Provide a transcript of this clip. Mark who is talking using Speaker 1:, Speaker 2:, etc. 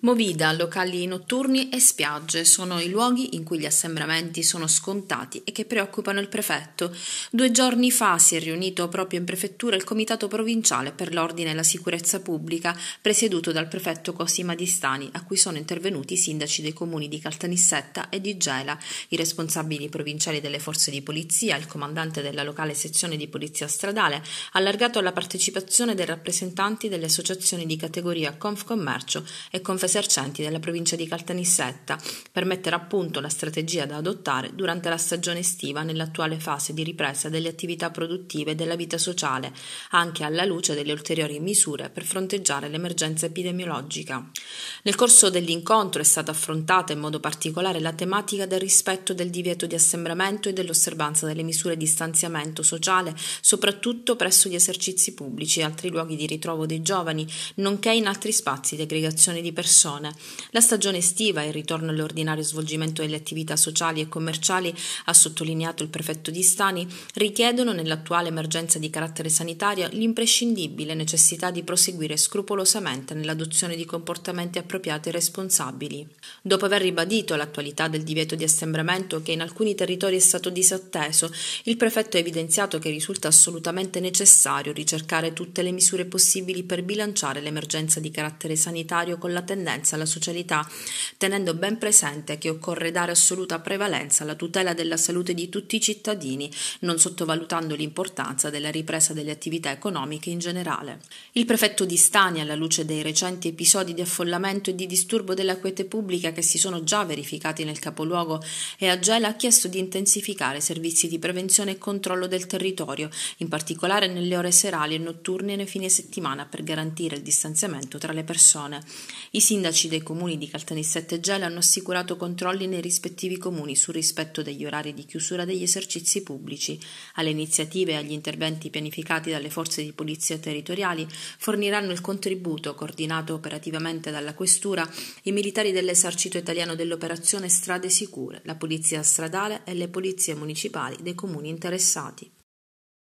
Speaker 1: Movida, locali notturni e spiagge sono i luoghi in cui gli assembramenti sono scontati e che preoccupano il prefetto. Due giorni fa si è riunito proprio in prefettura il Comitato Provinciale per l'Ordine e la Sicurezza Pubblica, presieduto dal prefetto Cosima Di Stani, a cui sono intervenuti i sindaci dei comuni di Caltanissetta e di Gela, i responsabili provinciali delle forze di polizia, il comandante della locale sezione di polizia stradale, allargato alla partecipazione dei rappresentanti delle associazioni di categoria Confcommercio e Confcommercio Confesercenti della provincia di Caltanissetta per mettere a punto la strategia da adottare durante la stagione estiva nell'attuale fase di ripresa delle attività produttive e della vita sociale, anche alla luce delle ulteriori misure per fronteggiare l'emergenza epidemiologica. Nel corso dell'incontro è stata affrontata in modo particolare la tematica del rispetto del divieto di assembramento e dell'osservanza delle misure di stanziamento sociale, soprattutto presso gli esercizi pubblici e altri luoghi di ritrovo dei giovani, nonché in altri spazi di aggregazione di persone persone. La stagione estiva e il ritorno all'ordinario svolgimento delle attività sociali e commerciali, ha sottolineato il prefetto di Stani, richiedono nell'attuale emergenza di carattere sanitario l'imprescindibile necessità di proseguire scrupolosamente nell'adozione di comportamenti appropriati e responsabili. Dopo aver ribadito l'attualità del divieto di assembramento che in alcuni territori è stato disatteso, il prefetto ha evidenziato che risulta assolutamente necessario ricercare tutte le misure possibili per bilanciare l'emergenza di carattere sanitario con la tendenza tendenza alla socialità, tenendo ben presente che occorre dare assoluta prevalenza alla tutela della salute di tutti i cittadini, non sottovalutando l'importanza della ripresa delle attività economiche in generale. Il prefetto di Stani, alla luce dei recenti episodi di affollamento e di disturbo della quiete pubblica che si sono già verificati nel capoluogo e a Gela, ha chiesto di intensificare servizi di prevenzione e controllo del territorio, in particolare nelle ore serali e notturne e nei fine settimana per garantire il distanziamento tra le persone. I sindaci dei comuni di Caltanissette e Gela hanno assicurato controlli nei rispettivi comuni sul rispetto degli orari di chiusura degli esercizi pubblici. Alle iniziative e agli interventi pianificati dalle forze di polizia territoriali forniranno il contributo, coordinato operativamente dalla Questura, i militari dell'Esercito Italiano dell'Operazione Strade Sicure, la Polizia Stradale e le polizie municipali dei comuni interessati.